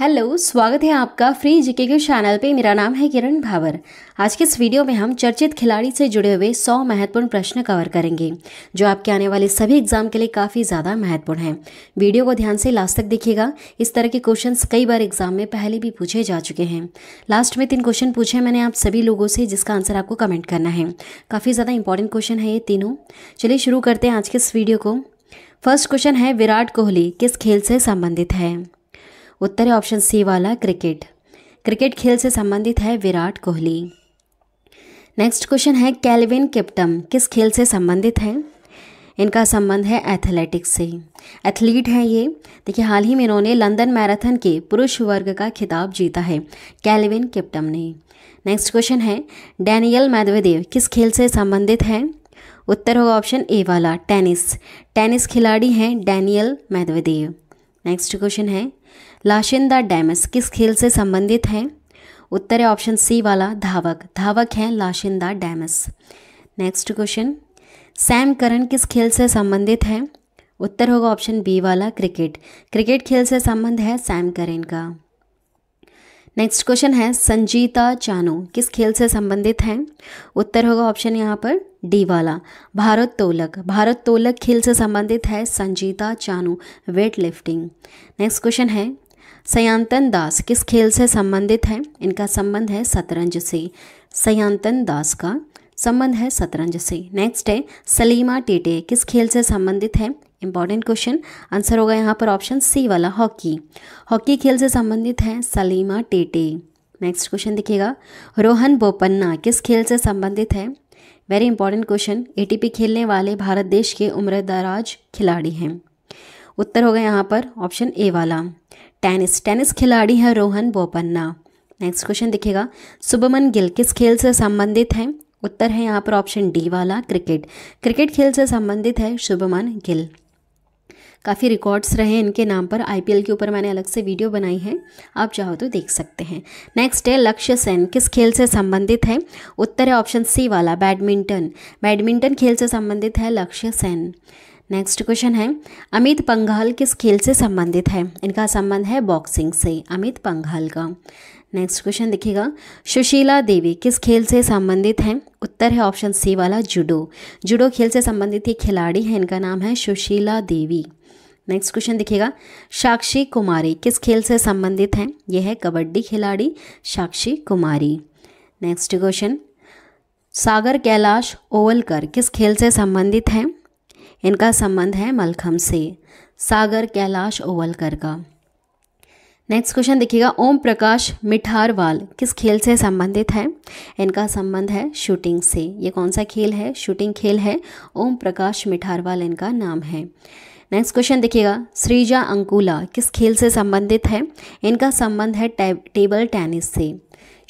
Hello स्वागत है आपका फ्री जीके के चैनल पे मेरा नाम है किरण भावर आज के इस वीडियो में हम चर्चित खिलाड़ी से जुड़े हुए 100 महत्वपूर्ण प्रश्न कवर करेंगे जो आपके आने वाले सभी एग्जाम के लिए काफ़ी ज़्यादा महत्वपूर्ण हैं वीडियो को ध्यान से लास्ट तक देखिएगा इस तरह के क्वेश्चन कई बार एग्जाम में पहले भी पूछे जा चुके हैं लास्ट में तीन क्वेश्चन पूछे मैंने आप सभी लोगों से जिसका आंसर आपको कमेंट करना है काफ़ी ज़्यादा इंपॉर्टेंट क्वेश्चन है ये तीनों चलिए शुरू करते हैं आज के इस वीडियो को फर्स्ट क्वेश्चन है विराट कोहली किस खेल से संबंधित है उत्तर है ऑप्शन सी वाला क्रिकेट क्रिकेट खेल से संबंधित है विराट कोहली नेक्स्ट क्वेश्चन है कैलविन किप्टम किस खेल से संबंधित है इनका संबंध है एथलेटिक्स से एथलीट हैं ये देखिए हाल ही में इन्होंने लंदन मैराथन के पुरुष वर्ग का खिताब जीता है कैलविन किप्टम ने नेक्स्ट क्वेश्चन है डैनियल मैदवेदेव किस खेल से संबंधित हैं उत्तर होगा ऑप्शन ए वाला टेनिस टेनिस खिलाड़ी हैं डैनियल मैदवेदेव नेक्स्ट क्वेश्चन है लाशिंदा डैमस किस खेल से संबंधित हैं उत्तर है ऑप्शन सी वाला धावक धावक हैं Lashinda Demus next question Sam Curran किस खेल से संबंधित है उत्तर होगा ऑप्शन बी वाला क्रिकेट क्रिकेट खेल से संबंध है सैम करेन का नेक्स्ट क्वेश्चन है संजीता चानू किस खेल से संबंधित हैं उत्तर होगा ऑप्शन यहाँ पर डी वाला भारत तोलक भारत तोलक खेल से संबंधित है Sanjita Chanu weight lifting next question है सयांतन दास किस खेल से संबंधित है इनका संबंध है शतरंज से सयांतन दास का संबंध है शतरंज से नेक्स्ट है सलीमा टेटे किस खेल से संबंधित है इंपॉर्टेंट क्वेश्चन आंसर होगा यहाँ पर ऑप्शन सी वाला हॉकी हॉकी खेल से संबंधित है सलीमा टेटे नेक्स्ट क्वेश्चन देखिएगा रोहन बोपन्ना किस खेल से संबंधित है वेरी इंपॉर्टेंट क्वेश्चन ए खेलने वाले भारत देश के उम्रदराज खिलाड़ी हैं उत्तर होगा यहाँ पर ऑप्शन ए वाला टेनिस टेनिस खिलाड़ी है रोहन बोपन्ना नेक्स्ट क्वेश्चन देखिएगा सुबमन गिल किस खेल से संबंधित है उत्तर है यहाँ पर ऑप्शन डी वाला क्रिकेट क्रिकेट खेल से संबंधित है शुभमन गिल काफ़ी रिकॉर्ड्स रहे इनके नाम पर आईपीएल के ऊपर मैंने अलग से वीडियो बनाई है आप चाहो तो देख सकते हैं नेक्स्ट है लक्ष्य सेन किस खेल से संबंधित है उत्तर है ऑप्शन सी वाला बैडमिंटन बैडमिंटन खेल से संबंधित है लक्ष्य सेन नेक्स्ट क्वेश्चन है अमित पंघाल किस खेल से संबंधित है इनका संबंध है बॉक्सिंग से अमित पंघाल का नेक्स्ट क्वेश्चन देखिएगा सुशीला देवी किस खेल से संबंधित हैं उत्तर है ऑप्शन सी वाला जूडो जूडो खेल से संबंधित ये खिलाड़ी हैं इनका नाम है सुशीला देवी नेक्स्ट क्वेश्चन देखिएगा साक्षी कुमारी किस खेल से संबंधित हैं यह है कबड्डी खिलाड़ी साक्षी कुमारी नेक्स्ट क्वेश्चन सागर कैलाश ओवलकर किस खेल से संबंधित हैं इनका संबंध है मलखम से सागर कैलाश ओवलकर का नेक्स्ट क्वेश्चन देखिएगा ओम प्रकाश मिठारवाल किस खेल से संबंधित है इनका संबंध है शूटिंग से ये कौन सा खेल है शूटिंग खेल है ओम प्रकाश मिठारवाल इनका नाम है नेक्स्ट क्वेश्चन देखिएगा श्रीजा अंकुला किस खेल से संबंधित है इनका संबंध है टेबल टेनिस से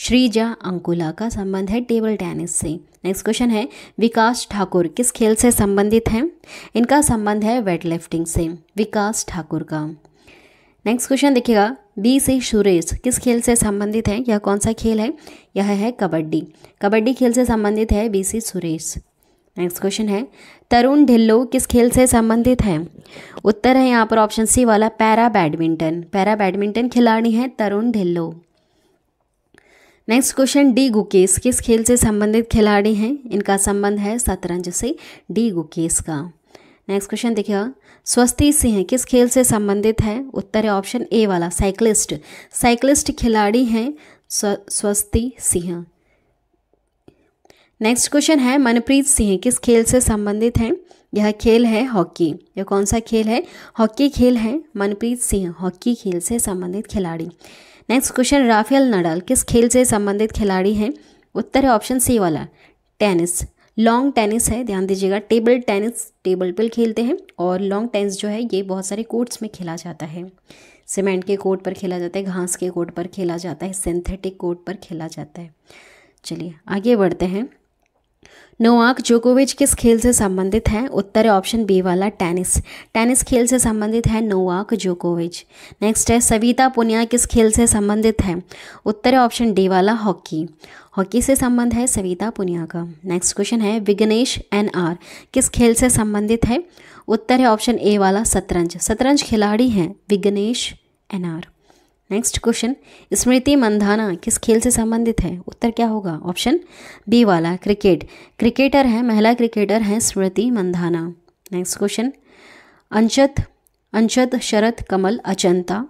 श्रीजा अंकुला का संबंध है टेबल टेनिस से नेक्स्ट क्वेश्चन है विकास ठाकुर किस खेल से संबंधित हैं इनका संबंध है वेट लिफ्टिंग से विकास ठाकुर का नेक्स्ट क्वेश्चन देखिएगा बी से सुरेश किस खेल से संबंधित है यह कौन सा खेल है यह है कबड्डी कबड्डी खेल से संबंधित है B C Suresh next question है तरुण ढिल्लो किस खेल से संबंधित है उत्तर है यहाँ पर ऑप्शन सी वाला पैरा बैडमिंटन पैरा बैडमिंटन खिलाड़ी हैं Tarun Dhillon next question D Gukesh किस खेल से संबंधित खिलाड़ी हैं इनका संबंध है शतरंज से डी गुकेश का नेक्स्ट क्वेश्चन देखिए हाँ। स्वस्ति सिंह किस खेल से संबंधित है उत्तर है ऑप्शन ए वाला साइक्लिस्ट साइक्लिस्ट खिलाड़ी हैं स्वस्ति सिंह नेक्स्ट क्वेश्चन है मनप्रीत सिंह किस खेल से संबंधित हैं यह खेल है हॉकी यह कौन सा खेल है हॉकी खेल है मनप्रीत सिंह हॉकी खेल से संबंधित खिलाड़ी नेक्स्ट क्वेश्चन राफेल नडाल किस खेल से संबंधित खिलाड़ी हैं उत्तर है ऑप्शन सी वाला टेनिस लॉन्ग टेनिस है ध्यान दीजिएगा टेबल टेनिस टेबल पर खेलते हैं और लॉन्ग टेनिस जो है ये बहुत सारे कोर्ट्स में खेला जाता है सीमेंट के कोर्ट पर खेला जाता है घास के कोर्ट पर खेला जाता है सिंथेटिक कोर्ट पर खेला जाता है चलिए आगे बढ़ते हैं नोवाक जोकोविच किस खेल से संबंधित हैं उत्तर है ऑप्शन बी वाला टेनिस टेनिस खेल से संबंधित है नोवाक जोकोविच नेक्स्ट है सविता पुनिया किस खेल से संबंधित है उत्तर है ऑप्शन डी वाला हॉकी हॉकी से संबंध है सविता पुनिया का नेक्स्ट क्वेश्चन है विघ्नेश एन आर किस खेल से संबंधित है उत्तर है ऑप्शन ए वाला शतरंज शतरंज खिलाड़ी हैं Vignesh N R next question Smriti Mandhana किस खेल से संबंधित है उत्तर क्या होगा ऑप्शन बी वाला क्रिकेट क्रिकेटर हैं महिला क्रिकेटर हैं स्मृति मंधाना नेक्स्ट क्वेश्चन अंशत अंशत शरद कमल अचंता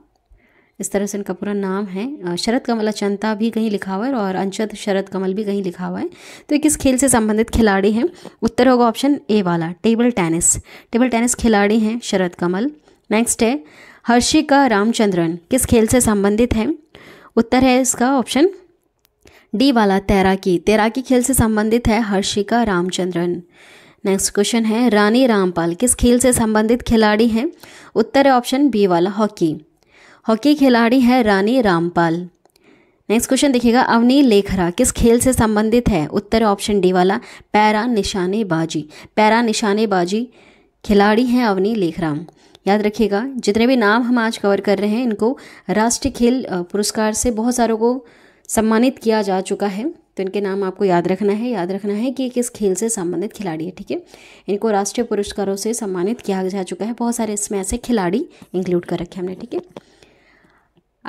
इस तरह से इनका पूरा नाम है शरद कमल अचंता भी कहीं लिखा हुआ है और अंशत शरद कमल भी कहीं लिखा हुआ है तो किस खेल से संबंधित खिलाड़ी हैं उत्तर होगा ऑप्शन ए वाला टेबल टेनिस टेबल टेनिस खिलाड़ी हैं शरद कमल नेक्स्ट है हर्षिका रामचंद्रन किस खेल से संबंधित हैं उत्तर है इसका ऑप्शन डी वाला तैराकी तैराकी खेल से संबंधित है हर्षिका रामचंद्रन नेक्स्ट क्वेश्चन है रानी रामपाल किस खेल से संबंधित खिलाड़ी हैं उत्तर है ऑप्शन बी वाला हॉकी हॉकी खिलाड़ी है रानी रामपाल नेक्स्ट क्वेश्चन देखिएगा अवनी लेखरा किस खेल से संबंधित है उत्तर ऑप्शन डी वाला पैरा निशानेबाजी पैरा निशानेबाजी खिलाड़ी हैं अवनी लेखराम याद रखिएगा जितने भी नाम हम आज कवर कर रहे हैं इनको राष्ट्रीय खेल पुरस्कार से बहुत सारों को सम्मानित किया जा चुका है तो इनके नाम आपको याद रखना है याद रखना है कि किस खेल से संबंधित खिलाड़ी है ठीक है इनको राष्ट्रीय पुरस्कारों से सम्मानित किया जा चुका है बहुत सारे इसमें ऐसे खिलाड़ी इंक्लूड कर रखे हमने ठीक है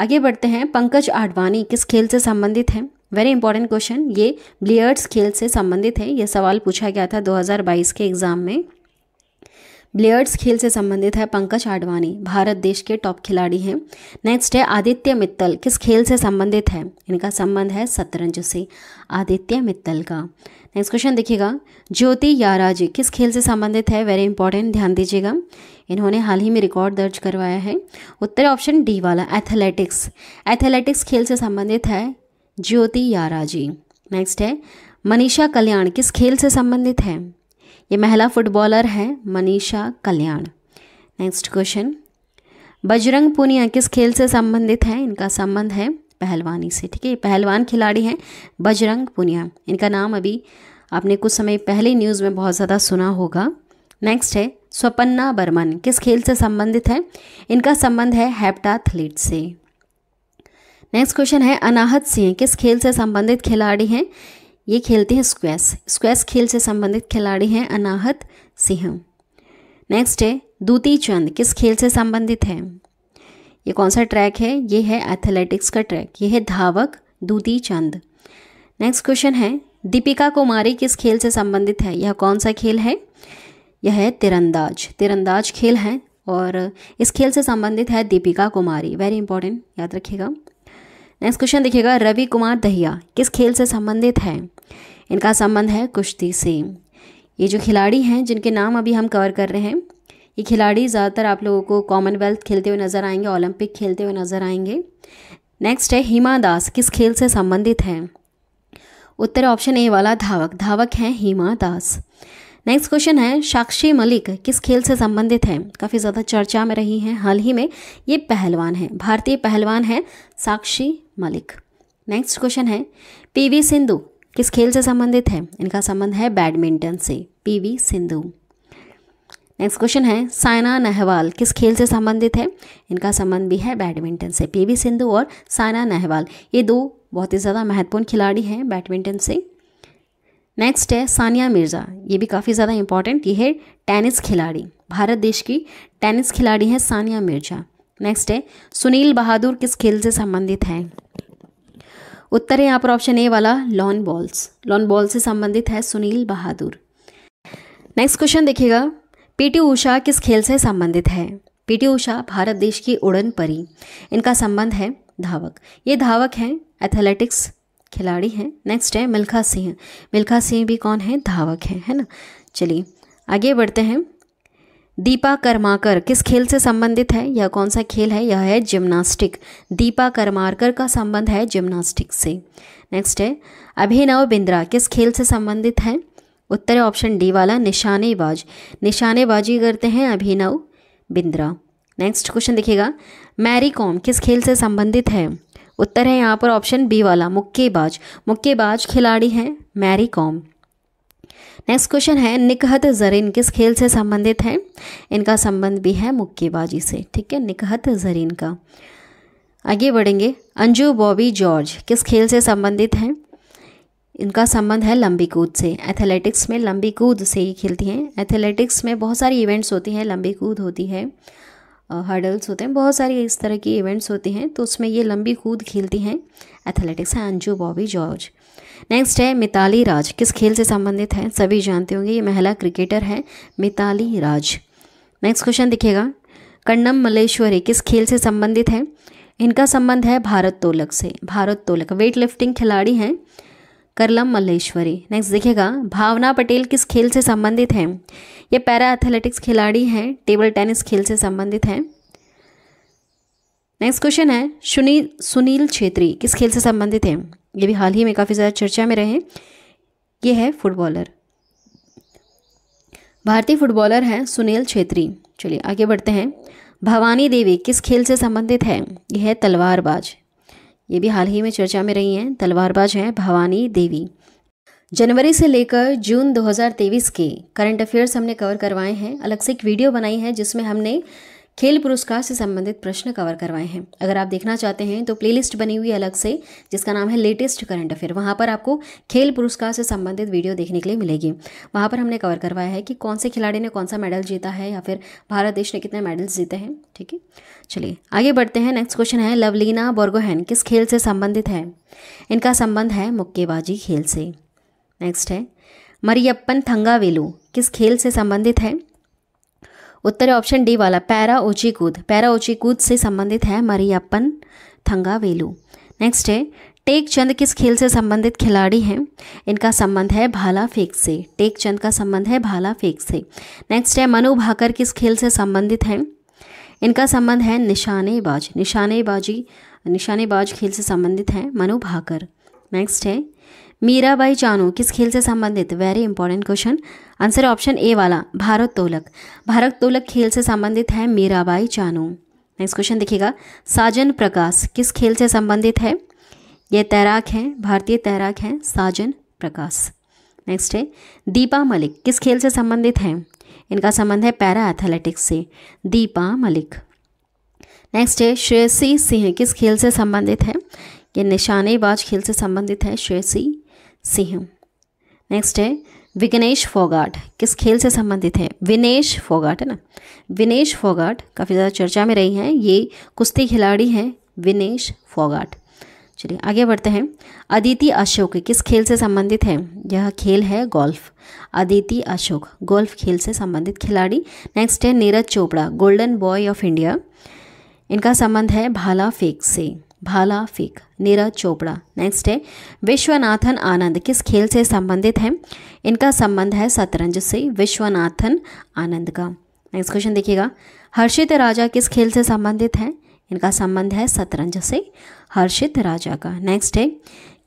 आगे बढ़ते हैं पंकज आडवाणी किस खेल से संबंधित हैं वेरी इंपॉर्टेंट क्वेश्चन ये ब्लियर्ड्स खेल से संबंधित है ये सवाल पूछा गया था 2022 के एग्ज़ाम में ब्लेयर्स खेल से संबंधित है पंकज आडवाणी भारत देश के टॉप खिलाड़ी हैं नेक्स्ट है आदित्य मित्तल किस खेल से संबंधित है इनका संबंध है शतरंज से आदित्य मित्तल का नेक्स्ट क्वेश्चन देखिएगा ज्योति याराजी किस खेल से संबंधित है वेरी इंपॉर्टेंट ध्यान दीजिएगा इन्होंने हाल ही में रिकॉर्ड दर्ज करवाया है उत्तर ऑप्शन डी वाला एथलेटिक्स एथलेटिक्स खेल से संबंधित है ज्योति याराजी नेक्स्ट है मनीषा कल्याण किस खेल से संबंधित है ये महिला फुटबॉलर हैं मनीषा कल्याण नेक्स्ट क्वेश्चन बजरंग पुनिया किस खेल से संबंधित है इनका संबंध है पहलवानी से ठीक है पहलवान खिलाड़ी हैं बजरंग पुनिया इनका नाम अभी आपने कुछ समय पहले न्यूज़ में बहुत ज़्यादा सुना होगा नेक्स्ट है स्वपन्ना बर्मन किस खेल से संबंधित है इनका संबंध है हेप्टाथलीट से नेक्स्ट क्वेश्चन है अनाहत सिंह किस खेल से संबंधित खिलाड़ी हैं ये खेलते हैं स्क्वैश स्क्वैश खेल से संबंधित खिलाड़ी हैं अनाहत सिंह नेक्स्ट है दूती चंद किस खेल से संबंधित है ये कौन सा ट्रैक है ये है एथलेटिक्स का ट्रैक ये है धावक दूती चंद नेक्स्ट क्वेश्चन है दीपिका कुमारी किस खेल से संबंधित है यह कौन सा खेल है यह है तिरंदाज तिरंदाज खेल है और इस खेल से संबंधित है दीपिका कुमारी वेरी इंपॉर्टेंट याद रखिएगा नेक्स्ट क्वेश्चन देखिएगा रवि कुमार दहिया किस खेल से संबंधित है इनका संबंध है कुश्ती से ये जो खिलाड़ी हैं जिनके नाम अभी हम कवर कर रहे हैं ये खिलाड़ी ज़्यादातर आप लोगों को कॉमनवेल्थ खेलते हुए नज़र आएंगे ओलंपिक खेलते हुए नज़र आएंगे नेक्स्ट है हिमा दास किस खेल से संबंधित है उत्तर ऑप्शन ए वाला धावक धावक हैं हिमा दास नेक्स्ट क्वेश्चन है साक्षी मलिक किस खेल से संबंधित हैं काफ़ी ज़्यादा चर्चा में रही हैं हाल ही में ये पहलवान हैं भारतीय पहलवान हैं साक्षी मलिक नेक्स्ट क्वेश्चन है पीवी सिंधु किस खेल से संबंधित है इनका संबंध है बैडमिंटन से पीवी सिंधु नेक्स्ट क्वेश्चन है साइना नेहवाल किस खेल से संबंधित है इनका संबंध भी है बैडमिंटन से पीवी सिंधु और साइना नेहवाल ये दो बहुत ही ज़्यादा महत्वपूर्ण खिलाड़ी हैं बैडमिंटन से नेक्स्ट है सानिया मिर्ज़ा ये भी काफ़ी ज़्यादा इंपॉर्टेंट ये है टेनिस खिलाड़ी भारत देश की टेनिस खिलाड़ी है सानिया मिर्ज़ा नेक्स्ट है सुनील बहादुर किस खेल से संबंधित हैं उत्तर है यहाँ पर ऑप्शन ए वाला लॉन बॉल्स लॉन बॉल से संबंधित है सुनील बहादुर नेक्स्ट क्वेश्चन देखिएगा पीटी उषा किस खेल से संबंधित है पीटी उषा भारत देश की उड़न परी इनका संबंध है धावक ये धावक हैं एथलेटिक्स खिलाड़ी हैं नेक्स्ट है मिल्खा सिंह मिल्खा सिंह भी कौन है धावक हैं है ना चलिए आगे बढ़ते हैं दीपा कर्माकर किस खेल से संबंधित है यह कौन सा खेल है यह है जिम्नास्टिक दीपा कर्माकर का संबंध है जिम्नास्टिक से नेक्स्ट है अभिनव बिंद्रा किस खेल से संबंधित है उत्तर है ऑप्शन डी वाला निशानेबाज निशानेबाजी करते हैं अभिनव बिंद्रा नेक्स्ट क्वेश्चन देखिएगा मैरी कॉम किस खेल से संबंधित है उत्तर है यहाँ पर ऑप्शन बी वाला मुक्केबाज मुक्केबाज खिलाड़ी हैं मैरी कॉम नेक्स्ट क्वेश्चन है निकहत जरीन किस खेल से संबंधित है इनका संबंध भी है मुक्केबाजी से ठीक है निकहत जरीन का आगे बढ़ेंगे अंजू बॉबी जॉर्ज किस खेल से संबंधित हैं इनका संबंध है लंबी कूद से एथलेटिक्स में लंबी कूद से ही खेलती हैं एथलेटिक्स में बहुत सारी इवेंट्स होती हैं लंबी कूद होती है हर्डल्स होते हैं बहुत सारी इस तरह की इवेंट्स होती हैं तो उसमें ये लंबी कूद खेलती हैं एथलेटिक्स हैं अंजू बॉबी जॉर्ज नेक्स्ट है मिताली राज किस खेल से संबंधित है सभी जानते होंगे ये महिला क्रिकेटर है मिताली राज नेक्स्ट क्वेश्चन दिखेगा कन्नम मलेश्वरी किस खेल से संबंधित है इनका संबंध है भारत तोलक से भारत तोलक वेट लिफ्टिंग खिलाड़ी हैं करलम मल्लेश्वरी नेक्स्ट देखिएगा भावना पटेल किस खेल से संबंधित हैं ये पैरा एथलेटिक्स खिलाड़ी हैं टेबल टेनिस खेल से संबंधित हैं नेक्स्ट क्वेश्चन है सुनील सुनील छेत्री किस खेल से संबंधित हैं ये भी हाल ही में काफ़ी ज़्यादा चर्चा में रहे ये है फुटबॉलर भारतीय फुटबॉलर हैं सुनील छेत्री चलिए आगे बढ़ते हैं भवानी देवी किस खेल से संबंधित है यह है तलवारबाज ये भी हाल ही में चर्चा में रही हैं तलवारबाज हैं भवानी देवी जनवरी से लेकर जून 2023 के करंट अफेयर्स हमने कवर करवाए हैं अलग से एक वीडियो बनाई है जिसमें हमने खेल पुरस्कार से संबंधित प्रश्न कवर करवाए हैं अगर आप देखना चाहते हैं तो प्लेलिस्ट बनी हुई अलग से जिसका नाम है लेटेस्ट करंट अफेयर वहाँ पर आपको खेल पुरस्कार से संबंधित वीडियो देखने के लिए मिलेगी वहाँ पर हमने कवर करवाया है कि कौन से खिलाड़ी ने कौन सा मेडल जीता है या फिर भारत देश ने कितने मेडल्स जीते हैं ठीक है चलिए आगे बढ़ते हैं नेक्स्ट क्वेश्चन है लवलीना बोर्गोहैन किस खेल से संबंधित है इनका संबंध है मुक्केबाजी खेल से नेक्स्ट है मरियप्पन थंगावेलू किस खेल से संबंधित है उत्तर ऑप्शन डी वाला पैरा ओची कूद पैरा ओची कूद से संबंधित है मरियप्पन थंगावेलू नेक्स्ट है टेक चंद किस खेल से संबंधित खिलाड़ी हैं इनका संबंध है भाला फेंक से टेक चंद का संबंध है भाला फेंक से नेक्स्ट है मनु भाकर किस खेल से संबंधित हैं इनका संबंध है निशानेबाज निशानेबाजी निशानेबाज खेल से संबंधित हैं मनु भाकर नेक्स्ट है मीराबाई चानू किस खेल से संबंधित very important question answer option A वाला भारत तोलक भारत तोलक खेल से संबंधित है मीराबाई चानू नेक्स्ट क्वेश्चन देखिएगा साजन प्रकाश किस खेल से संबंधित है ये तैराक हैं भारतीय तैराक हैं साजन प्रकाश नेक्स्ट है दीपा मलिक किस खेल से संबंधित हैं इनका संबंध है पैरा एथलेटिक्स से दीपा मलिक नेक्स्ट है श्रेयसी सिंह किस खेल से संबंधित है ये निशानेबाज खेल से संबंधित है श्रेयसी सिंह नेक्स्ट है विग्नेश फोगाट किस खेल से संबंधित है विनेश फोगाट है ना विनेश फोगाट काफ़ी ज़्यादा चर्चा में रही हैं ये कुश्ती खिलाड़ी हैं विनेश फोगाट चलिए आगे बढ़ते हैं अदिति अशोक किस खेल से संबंधित है यह खेल है गोल्फ अदिति अशोक गोल्फ खेल से संबंधित खिलाड़ी नेक्स्ट है Neeraj Chopra golden boy of India इनका संबंध है भाला फेक से भाला फेंक नीरज चोपड़ा नेक्स्ट है विश्वनाथन आनंद किस खेल से संबंधित हैं इनका संबंध है शतरंज से विश्वनाथन आनंद का नेक्स्ट क्वेश्चन देखिएगा हर्षित राजा किस खेल से संबंधित हैं इनका संबंध है शतरंज से हर्षित राजा का नेक्स्ट है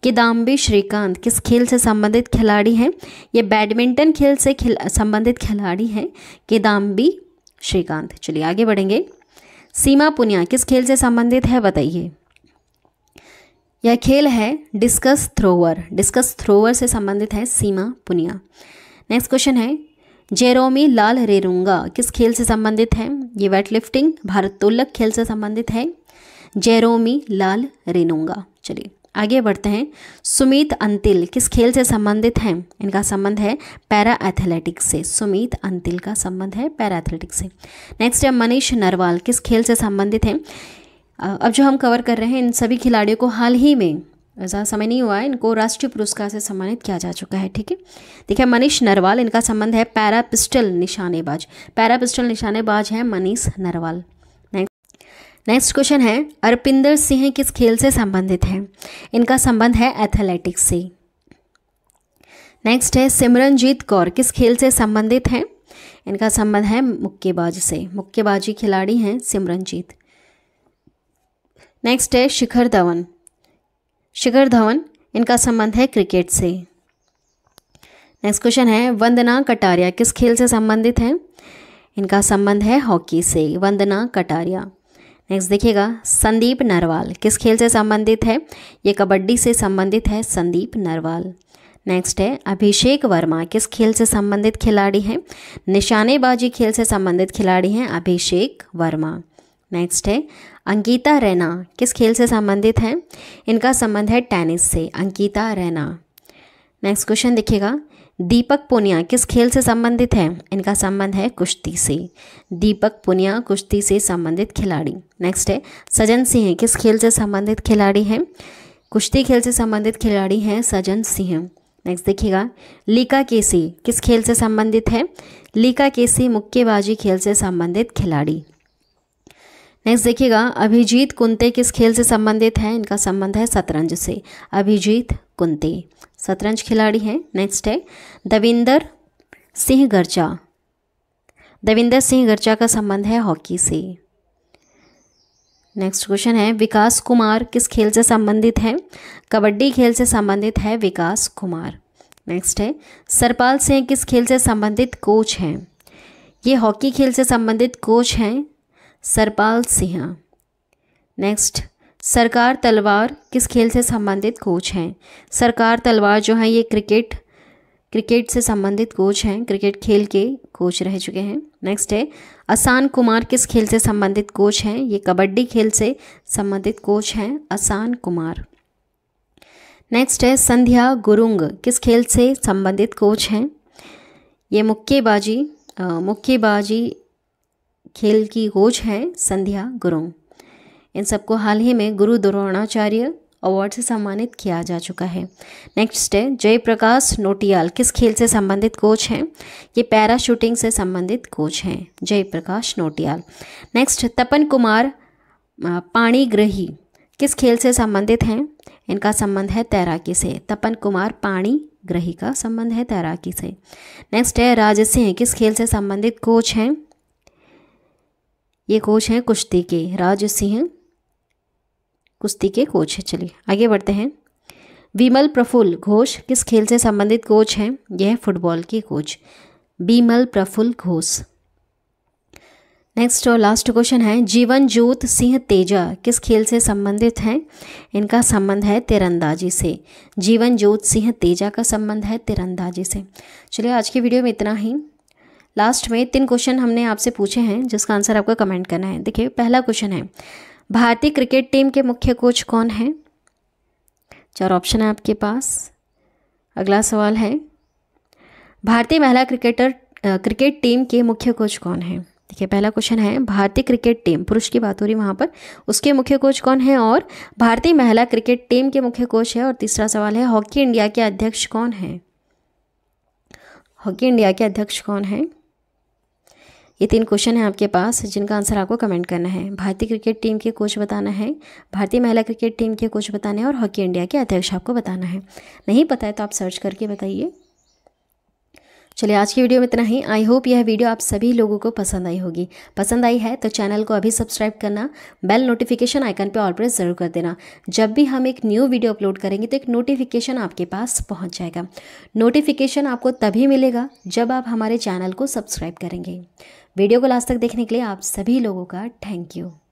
किदाम्बी श्रीकांत किस खेल से संबंधित खिलाड़ी हैं ये बैडमिंटन खेल से खिल संबंधित खिलाड़ी हैं किदाम्बी श्रीकांत चलिए आगे बढ़ेंगे सीमा पुनिया किस खेल से संबंधित है बताइए यह खेल है डिस्कस थ्रोवर डिस्कस थ्रोवर से संबंधित है सीमा पुनिया नेक्स्ट क्वेश्चन है जेरोमी लाल रेरुंगा किस खेल से संबंधित है ये वेट लिफ्टिंग भारत्तोलक खेल से संबंधित है जेरोमी लाल रेनुंगा चलिए आगे बढ़ते हैं सुमित अंतिल किस खेल से संबंधित हैं इनका संबंध है पैरा एथलेटिक्स से सुमित अंतिल का संबंध है पैरा एथलेटिक्स से नेक्स्ट है मनीष नरवाल किस खेल से संबंधित हैं अब जो हम कवर कर रहे हैं इन सभी खिलाड़ियों को हाल ही में ज़्यादा समय नहीं हुआ है इनको राष्ट्रीय पुरस्कार से सम्मानित किया जा चुका है ठीक है देखिए मनीष नरवाल इनका संबंध है पैरा पिस्टल निशानेबाज पैरा पिस्टल निशानेबाज है मनीष नरवाल नेक्स्ट क्वेश्चन है अरपिंदर सिंह किस खेल से संबंधित हैं इनका संबंध है एथलेटिक्स से नेक्स्ट है सिमरनजीत कौर किस खेल से संबंधित हैं इनका संबंध है मुक्केबाज से मुक्केबाजी खिलाड़ी हैं सिमरनजीत नेक्स्ट है शिखर धवन शिखर धवन इनका संबंध है क्रिकेट से नेक्स्ट क्वेश्चन है वंदना कटारिया किस खेल से संबंधित है इनका संबंध है हॉकी से वंदना कटारिया नेक्स्ट देखिएगा संदीप नरवाल किस खेल से संबंधित है ये कबड्डी से संबंधित है संदीप नरवाल नेक्स्ट है अभिषेक वर्मा किस खेल से संबंधित खिलाड़ी हैं निशानेबाजी खेल से संबंधित खिलाड़ी हैं अभिषेक वर्मा नेक्स्ट है अंकिता रैना किस खेल से संबंधित हैं इनका संबंध है टेनिस से अंकिता रैना नेक्स्ट क्वेश्चन देखिएगा दीपक पुनिया किस खेल से संबंधित है इनका संबंध है कुश्ती से दीपक पुनिया कुश्ती से संबंधित खिलाड़ी नेक्स्ट है सजन सिंह किस खेल से संबंधित खिलाड़ी हैं कुश्ती खेल से संबंधित खिलाड़ी हैं सजन सिंह नेक्स्ट देखिएगा लीका केसी किस खेल से संबंधित है लीका केसी मुक्केबाजी खेल से संबंधित खिलाड़ी नेक्स्ट देखिएगा अभिजीत कुंते किस खेल से संबंधित है इनका संबंध है शतरंज से अभिजीत कुंते शतरंज खिलाड़ी हैं नेक्स्ट है दविंदर सिंह गर्जा दविंदर सिंह गर्जा का संबंध है हॉकी से नेक्स्ट क्वेश्चन है विकास कुमार किस खेल से संबंधित है कबड्डी खेल से संबंधित है विकास कुमार नेक्स्ट है सरपाल सिंह किस खेल से संबंधित कोच हैं ये हॉकी खेल से संबंधित कोच हैं सरपाल सिंह नेक्स्ट सरकार तलवार किस खेल से संबंधित कोच हैं सरकार तलवार जो हैं ये क्रिकेट क्रिकेट से संबंधित कोच हैं क्रिकेट खेल के कोच रह चुके हैं नेक्स्ट है असान कुमार किस खेल से संबंधित कोच हैं ये कबड्डी खेल से संबंधित कोच हैं असान कुमार नेक्स्ट है संध्या गुरुंग किस खेल से संबंधित कोच हैं ये मुक्केबाजी मुक्केबाजी खेल की कोच हैं संध्या गुरुंग इन सबको हाल ही में गुरु द्रोणाचार्य अवार्ड से सम्मानित किया जा चुका है नेक्स्ट है जयप्रकाश नोटियाल किस खेल से संबंधित कोच हैं ये पैरा शूटिंग से संबंधित कोच हैं जयप्रकाश नोटियाल नेक्स्ट तपन कुमार पाणीग्रही किस खेल से संबंधित हैं इनका संबंध है तैराकी से तपन कुमार पाणी ग्रही का संबंध है तैराकी से नेक्स्ट है राज सिंह किस खेल से संबंधित कोच हैं ये कोच हैं कुश्ती के राज सिंह कुश्ती के कोच हैं चलिए आगे बढ़ते हैं विमल प्रफुल्ल घोष किस खेल से संबंधित कोच हैं यह फुटबॉल के कोच बीमल प्रफुल्ल घोष नेक्स्ट और लास्ट क्वेश्चन है जीवन जोत सिंह तेजा किस खेल से संबंधित हैं इनका संबंध है तिरंदाजी से जीवन जोत सिंह तेजा का संबंध है तिरंदाजी से चलिए आज के वीडियो में इतना ही लास्ट में तीन क्वेश्चन हमने आपसे पूछे हैं जिसका आंसर आपको कमेंट करना है देखिए पहला क्वेश्चन है भारतीय क्रिकेट टीम के मुख्य कोच कौन है चार ऑप्शन है आपके पास अगला सवाल है भारतीय महिला क्रिकेटर क्रिकेट टीम के मुख्य कोच कौन है देखिए पहला क्वेश्चन है भारतीय क्रिकेट टीम पुरुष की बात हो रही वहाँ पर उसके मुख्य कोच कौन है और भारतीय महिला क्रिकेट टीम के मुख्य कोच है और तीसरा सवाल है हॉकी इंडिया के अध्यक्ष कौन है हॉकी इंडिया के अध्यक्ष कौन है ये तीन क्वेश्चन हैं आपके पास जिनका आंसर आपको कमेंट करना है भारतीय क्रिकेट टीम के कोच बताना है भारतीय महिला क्रिकेट टीम के कोच बताने हैं और हॉकी इंडिया के अध्यक्ष आपको बताना है नहीं पता है तो आप सर्च करके बताइए चलिए आज की वीडियो में इतना ही आई होप यह वीडियो आप सभी लोगों को पसंद आई होगी पसंद आई है तो चैनल को अभी सब्सक्राइब करना बेल नोटिफिकेशन आइकन पर ऑल प्रेस ज़रूर कर देना जब भी हम एक न्यू वीडियो अपलोड करेंगे तो एक नोटिफिकेशन आपके पास पहुंच जाएगा नोटिफिकेशन आपको तभी मिलेगा जब आप हमारे चैनल को सब्सक्राइब करेंगे वीडियो को लास्ट तक देखने के लिए आप सभी लोगों का थैंक यू